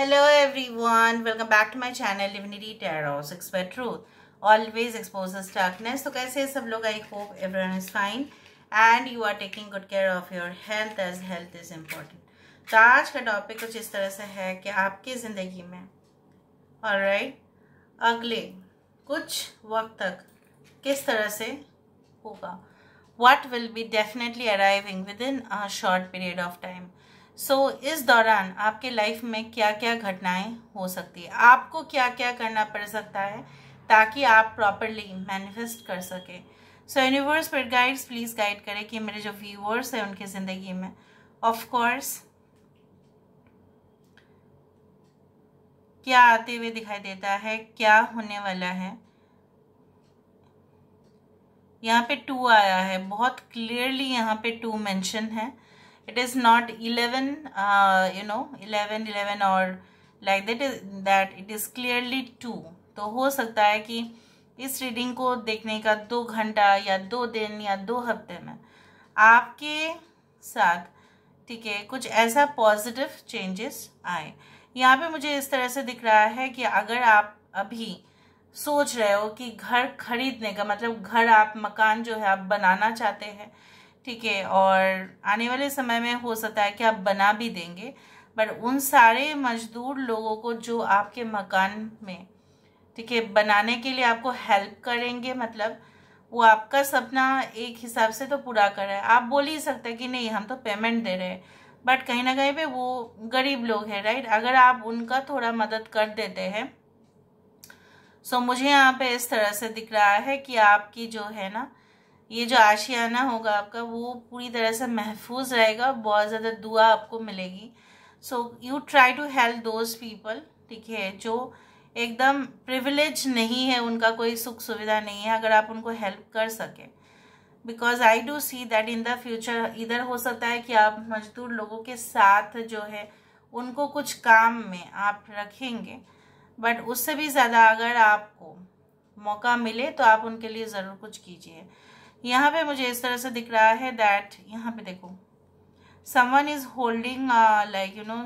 Hello everyone, welcome back to my channel Divinity Tarot, Six by Truth. Always exposes darkness. So कैसे सब लोग I hope everyone is fine and you are taking good care of your health as health is important. तो आज का topic कुछ इस तरह से है कि आपकी ज़िंदगी में और right, अगले कुछ वक्त तक किस तरह से होगा What will be definitely arriving within a short period of time. So so, इस दौरान आपके लाइफ में क्या क्या घटनाएं हो सकती है आपको क्या क्या करना पड़ सकता है ताकि आप प्रॉपरली मैनिफेस्ट कर सके सो यूनिवर्स पर गाइड्स प्लीज़ गाइड करें कि मेरे जो व्यूवर्स हैं उनकी ज़िंदगी में ऑफ कोर्स क्या आते हुए दिखाई देता है क्या होने वाला है यहाँ पे टू आया है बहुत क्लियरली यहाँ पे टू मेंशन है it is not 11 uh, you know 11 11 or like that is that it is clearly 2 तो हो सकता है कि इस रीडिंग को देखने का दो घंटा या दो दिन या दो हफ्ते में आपके साथ ठीक है कुछ ऐसा पॉजिटिव चेंजेस आए यहाँ पे मुझे इस तरह से दिख रहा है कि अगर आप अभी सोच रहे हो कि घर खरीदने का मतलब घर आप मकान जो है आप बनाना चाहते हैं ठीक है और आने वाले समय में हो सकता है कि आप बना भी देंगे बट उन सारे मजदूर लोगों को जो आपके मकान में ठीक है बनाने के लिए आपको हेल्प करेंगे मतलब वो आपका सपना एक हिसाब से तो पूरा कर रहा है आप बोल ही सकते हैं कि नहीं हम तो पेमेंट दे रहे हैं बट कहीं ना कहीं पे वो गरीब लोग हैं राइट अगर आप उनका थोड़ा मदद कर देते हैं सो मुझे यहाँ पे इस तरह से दिख रहा है कि आपकी जो है ना ये जो आशियाना होगा आपका वो पूरी तरह से महफूज रहेगा बहुत ज़्यादा दुआ आपको मिलेगी so you try to help those people ठीक है जो एकदम प्रिविलेज नहीं है उनका कोई सुख सुविधा नहीं है अगर आप उनको हेल्प कर सकें because I do see that in the future इधर हो सकता है कि आप मजदूर लोगों के साथ जो है उनको कुछ काम में आप रखेंगे बट उससे भी ज़्यादा अगर आपको मौका मिले तो आप उनके लिए ज़रूर कुछ कीजिए यहाँ पे मुझे इस तरह से दिख रहा है दैट यहाँ पे देखो someone is holding like you know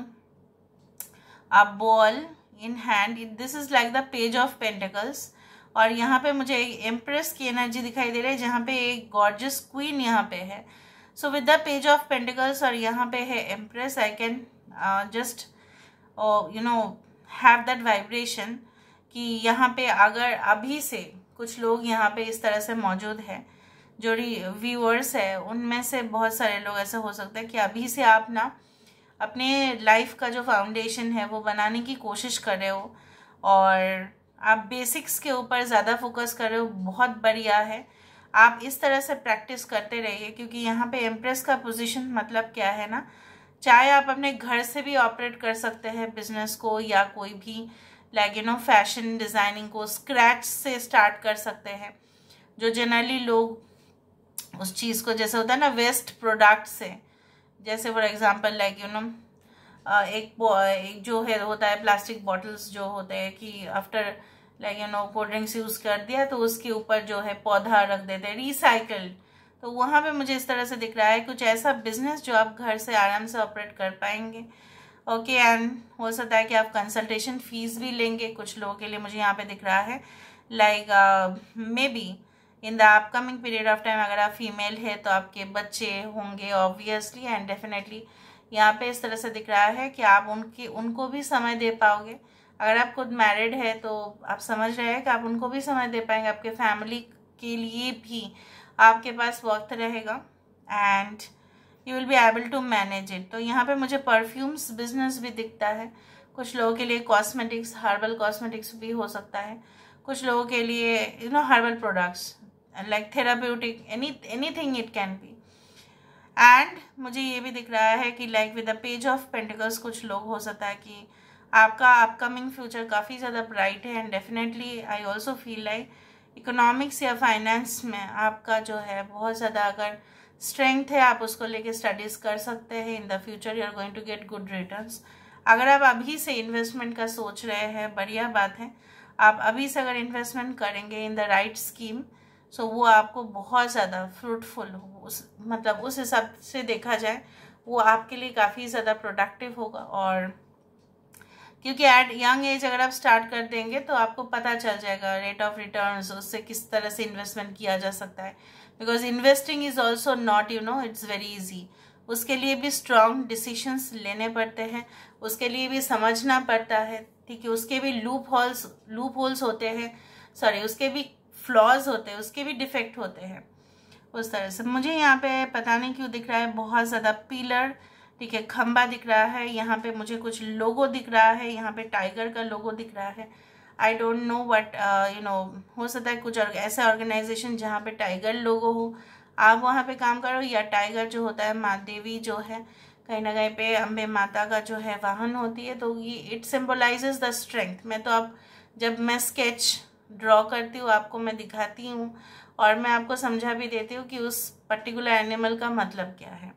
a ball in hand this is like the page of pentacles और यहाँ पे मुझे एक एम्प्रेस की एनर्जी दिखाई दे रही है जहाँ पे एक गॉर्जस क्वीन यहाँ पे है so with the page of pentacles और यहाँ पे है empress I can just you know have that vibration कि यहाँ पे अगर अभी से कुछ लोग यहाँ पे इस तरह से मौजूद है जो व्यूअर्स है उनमें से बहुत सारे लोग ऐसे हो सकते हैं कि अभी से आप ना अपने लाइफ का जो फाउंडेशन है वो बनाने की कोशिश कर रहे हो और आप बेसिक्स के ऊपर ज़्यादा फोकस कर रहे हो बहुत बढ़िया है आप इस तरह से प्रैक्टिस करते रहिए क्योंकि यहाँ पे एम्प्रेस का पोजीशन मतलब क्या है ना चाहे आप अपने घर से भी ऑपरेट कर सकते हैं बिजनेस को या कोई भी like you know fashion designing को स्क्रैच से स्टार्ट कर सकते हैं जो जनरली लोग उस चीज़ को जैसे होता है ना वेस्ट प्रोडक्ट से जैसे for example like you know एक एक जो है होता है प्लास्टिक बॉटल्स जो होते हैं कि after like you know cold drinks use कर दिया तो उसके ऊपर जो है पौधा रख देते हैं रिसाइकल्ड तो वहाँ पे मुझे इस तरह से दिख रहा है कुछ ऐसा बिजनेस जो आप घर से आराम से ऑपरेट कर पाएंगे ओके okay, एंड हो सकता है कि आप कंसल्टेशन फीस भी लेंगे कुछ लोगों के लिए मुझे यहाँ पे दिख रहा है like maybe in the upcoming period of time अगर आप फीमेल है तो आपके बच्चे होंगे ऑब्वियसली एंड डेफिनेटली यहाँ पे इस तरह से दिख रहा है कि आप उनकी उनको भी समय दे पाओगे अगर आप खुद मैरिड है तो आप समझ रहे हैं कि आप उनको भी समय दे पाएंगे आपके फैमिली के लिए भी आपके पास वक्त रहेगा and you will be able to manage it तो यहाँ पे मुझे परफ्यूम्स बिजनेस भी दिखता है कुछ लोगों के लिए कॉस्मेटिक्स हर्बल कॉस्मेटिक्स भी हो सकता है कुछ लोगों के लिए you know herbal products like therapeutic anything it can be and मुझे ये भी दिख रहा है कि like with the page of pentacles कुछ लोग हो सकता है कि आपका अपकमिंग फ्यूचर काफ़ी ज़्यादा ब्राइट है and definitely I also feel like economics या फाइनेंस में आपका जो है बहुत ज़्यादा अगर स्ट्रेंथ है आप उसको लेके स्टडीज़ कर सकते हैं in the future you are going to get good returns अगर आप अभी से इन्वेस्टमेंट का सोच रहे हैं बढ़िया बात है आप अभी से अगर इन्वेस्टमेंट करेंगे in the right scheme so वो आपको बहुत ज़्यादा फ्रूटफुल उस मतलब उस हिसाब से देखा जाए वो आपके लिए काफ़ी ज़्यादा प्रोडक्टिव होगा और क्योंकि एट यंग एज अगर आप स्टार्ट कर देंगे तो आपको पता चल जाएगा रेट ऑफ रिटर्न उससे किस तरह से इन्वेस्टमेंट किया जा सकता है because investing is also not you know it's very easy उसके लिए भी स्ट्रॉन्ग डिसीशंस लेने पड़ते हैं उसके लिए भी समझना पड़ता है ठीक है उसके भी लूप होल्स लूप होल्स होते हैं सॉरी उसके भी फ्लॉज होते हैं उसके भी डिफेक्ट होते हैं उस तरह से मुझे यहाँ पे पता नहीं क्यों दिख रहा है बहुत ज़्यादा पीलर ठीक है खम्बा दिख रहा है यहाँ पे मुझे कुछ लोगो दिख रहा है यहाँ पे टाइगर का लोगो दिख रहा है I don't know what you know हो सकता है कुछ और ऐसा ऑर्गेनाइजेशन जहाँ पे टाइगर लोगो हो आप वहाँ पे काम करो या टाइगर जो होता है माँ देवी जो है कहीं ना कहीं पे अम्बे माता का जो है वाहन होती है तो ये इट सिम्बोलाइज द स्ट्रेंथ मैं तो अब जब मैं स्केच ड्रॉ करती हूँ आपको मैं दिखाती हूँ और मैं आपको समझा भी देती हूँ कि उस पर्टिकुलर एनिमल का मतलब क्या है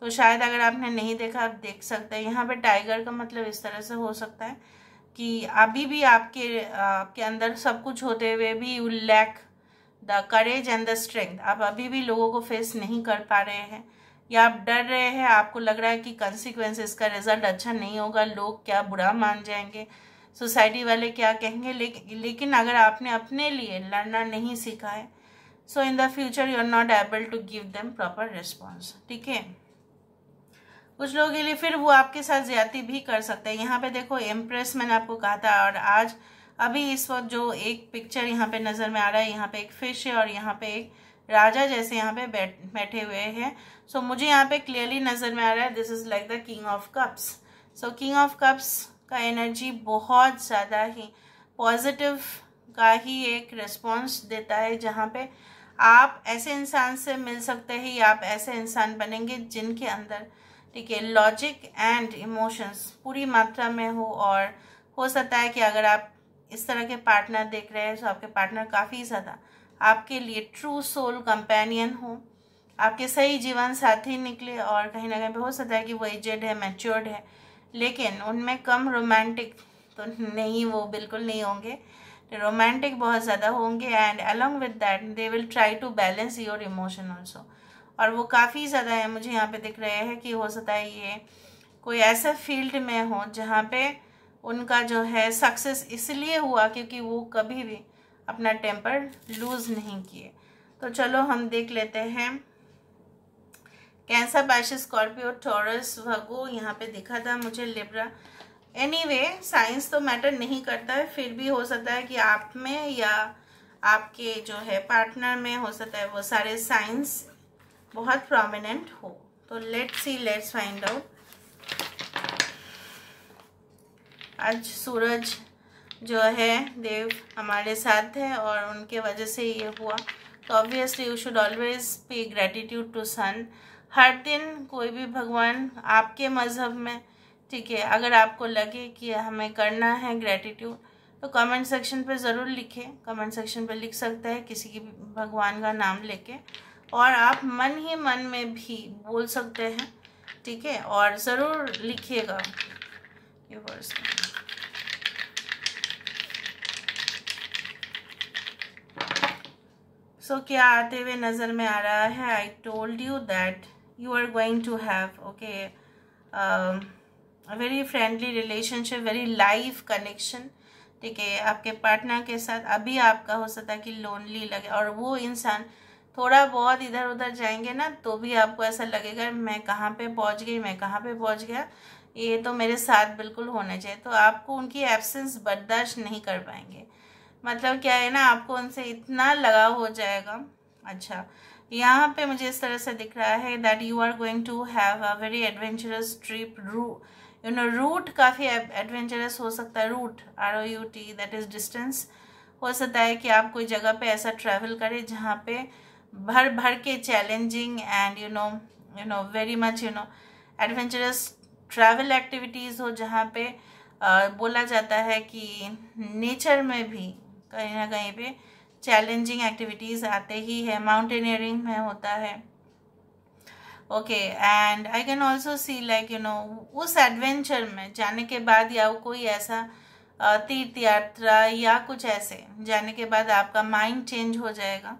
तो शायद अगर आपने नहीं देखा आप देख सकते हैं यहाँ पे टाइगर का मतलब इस तरह से हो सकता है कि अभी भी आपके आपके अंदर सब कुछ होते हुए भी you lack the courage and the strength आप अभी भी लोगों को फेस नहीं कर पा रहे हैं या आप डर रहे हैं आपको लग रहा है कि कंसिक्वेंस का रिजल्ट अच्छा नहीं होगा लोग क्या बुरा मान जाएंगे सोसाइटी वाले क्या कहेंगे लेकिन लेकिन अगर आपने अपने लिए लड़ना नहीं सीखा है so in the future you are not able to give them proper response ठीक है कुछ लोगों के लिए फिर वो आपके साथ ज्यादा भी कर सकते हैं यहाँ पे देखो एम्प्रेस मैंने आपको कहा था और आज अभी इस वक्त जो एक पिक्चर यहाँ पे नज़र में आ रहा है यहाँ पे एक फिश है और यहाँ पे एक राजा जैसे यहाँ पे बैठ बैठे हुए हैं सो so, मुझे यहाँ पे क्लियरली नज़र में आ रहा है this is like the king of cups so king of cups का एनर्जी बहुत ज़्यादा ही पॉजिटिव का ही एक रिस्पॉन्स देता है जहाँ पे आप ऐसे इंसान से मिल सकते हैं या आप ऐसे इंसान बनेंगे जिनके अंदर ठीक है लॉजिक एंड इमोशंस पूरी मात्रा में हो और हो सकता है कि अगर आप इस तरह के पार्टनर देख रहे हैं तो आपके पार्टनर काफ़ी ज़्यादा आपके लिए ट्रू सोल कंपेनियन हो आपके सही जीवन साथी निकले और कहीं ना कहीं हो सकता है कि वो एजेड है मैच्योर्ड है लेकिन उनमें कम रोमांटिक तो नहीं वो बिल्कुल नहीं होंगे रोमांटिक बहुत ज़्यादा होंगे and along with that they will try to balance your emotion also और वो काफ़ी ज़्यादा है मुझे यहाँ पे दिख रहे हैं कि हो सकता है ये कोई ऐसा फील्ड में हो जहाँ पे उनका जो है सक्सेस इसलिए हुआ क्योंकि वो कभी भी अपना टेम्पर लूज़ नहीं किए तो चलो हम देख लेते हैं कैंसर बाइश स्कॉर्पियो टॉरस भगो यहाँ पे दिखा था मुझे लिब्रा वे साइंस तो मैटर नहीं करता है फिर भी हो सकता है कि आप में या आपके जो है पार्टनर में हो सकता है वो सारे साइंस बहुत प्रोमिनेंट हो तो let's see let's find out आज सूरज जो है देव हमारे साथ है और उनके वजह से ये हुआ तो obviously you should always pay gratitude to sun हर दिन कोई भी भगवान आपके मज़हब में ठीक है अगर आपको लगे कि हमें करना है ग्रेटिट्यूड तो कमेंट सेक्शन पर ज़रूर लिखें कमेंट सेक्शन पर लिख सकते हैं किसी की भगवान का नाम लेके और आप मन ही मन में भी बोल सकते हैं ठीक है और ज़रूर लिखिएगा ये में सो so, क्या आते हुए नज़र में आ रहा है I told you that you are going to have okay um, a very friendly relationship very live connection ठीक है आपके पार्टनर के साथ अभी आपका हो सकता है कि लोनली लगे और वो इंसान थोड़ा बहुत इधर उधर जाएंगे ना तो भी आपको ऐसा लगेगा मैं कहाँ पे पहुँच गई मैं कहाँ पे पहुँच गया ये तो मेरे साथ बिल्कुल होना चाहिए तो आपको उनकी एब्सेंस बर्दाश्त नहीं कर पाएंगे मतलब क्या है ना आपको उनसे इतना लगाव हो जाएगा अच्छा यहाँ पे मुझे इस तरह से दिख रहा है that you are going to have a very adventurous trip रू यू नो रूट काफ़ी एडवेंचरस हो सकता है route R O U T that is distance हो सकता है कि आप कोई जगह पे ऐसा ट्रैवल करें जहाँ पे भर भर के challenging and you know you know very much you know adventurous travel activities हो जहाँ पे uh, बोला जाता है कि नेचर में भी कहीं ना कहीं पर चैलेंजिंग एक्टिविटीज़ आते ही है माउंटेनियरिंग में होता है okay and I can also see like you know उस एडवेंचर में जाने के बाद या कोई ऐसा तीर्थ यात्रा या कुछ ऐसे जाने के बाद आपका माइंड चेंज हो जाएगा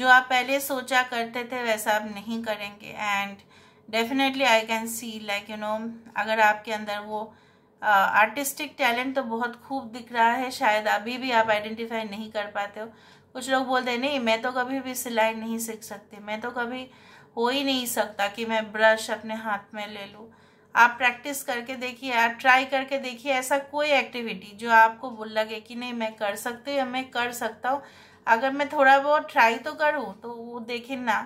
जो आप पहले सोचा करते थे वैसा आप नहीं करेंगे and definitely I can see like you know अगर आपके अंदर वो आर्टिस्टिक uh, टैलेंट तो बहुत खूब दिख रहा है शायद अभी भी आप आइडेंटिफाई नहीं कर पाते हो कुछ लोग बोलते हैं नहीं मैं तो कभी भी सिलाई नहीं सीख सकती मैं तो कभी हो ही नहीं सकता कि मैं ब्रश अपने हाथ में ले लूँ आप प्रैक्टिस करके देखिए आप ट्राई करके देखिए ऐसा कोई एक्टिविटी जो आपको लगे कि नहीं मैं कर सकती हूँ या मैं कर सकता हूँ अगर मैं थोड़ा बहुत ट्राई तो करूँ तो वो देखें ना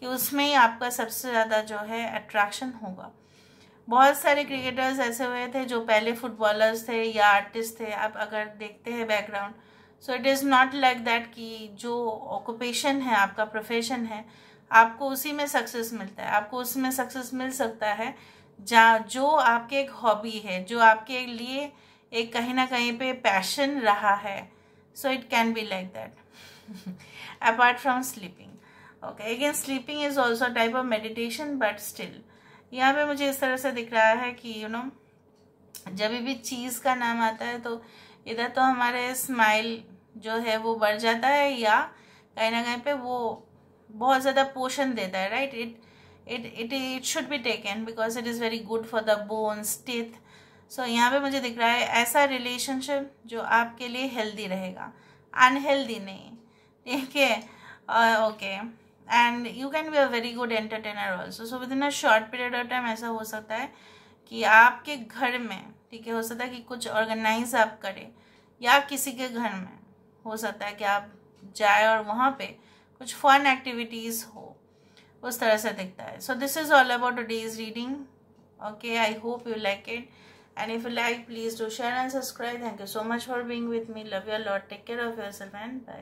कि उसमें ही आपका सबसे ज़्यादा जो है अट्रैक्शन होगा बहुत सारे क्रिकेटर्स ऐसे हुए थे जो पहले फुटबॉलर्स थे या आर्टिस्ट थे आप अगर देखते हैं background so it is not like that कि जो ऑक्यूपेशन है आपका प्रोफेशन है आपको उसी में सक्सेस मिलता है आपको उसमें सक्सेस मिल सकता है जहाँ जो आपके एक हॉबी है जो आपके लिए एक कहीं ना कहीं पे पैशन रहा है so it can be like that apart from sleeping okay again sleeping is also type of meditation but still यहाँ पे मुझे इस तरह से दिख रहा है कि यू नो जब भी चीज़ का नाम आता है तो इधर तो हमारे स्माइल जो है वो बढ़ जाता है या कहीं ना कहीं पे वो बहुत ज़्यादा पोषण देता है right it it it it should be taken because it is very good for the bones teeth so यहाँ पे मुझे दिख रहा है ऐसा रिलेशनशिप जो आपके लिए हेल्दी रहेगा अनहेल्दी नहीं ठीक है okay and you can be a very good entertainer also so within a short period of time ऐसा हो सकता है कि आपके घर में ठीक है हो सकता है कि कुछ ऑर्गेनाइज आप करें या किसी के घर में हो सकता है कि आप जाए और वहाँ पे कुछ फन एक्टिविटीज़ हो उस तरह से दिखता है so this is all about today's reading okay I hope you like it and if you like please do share and subscribe thank you so much for being with me love your lot take care of yourself and bye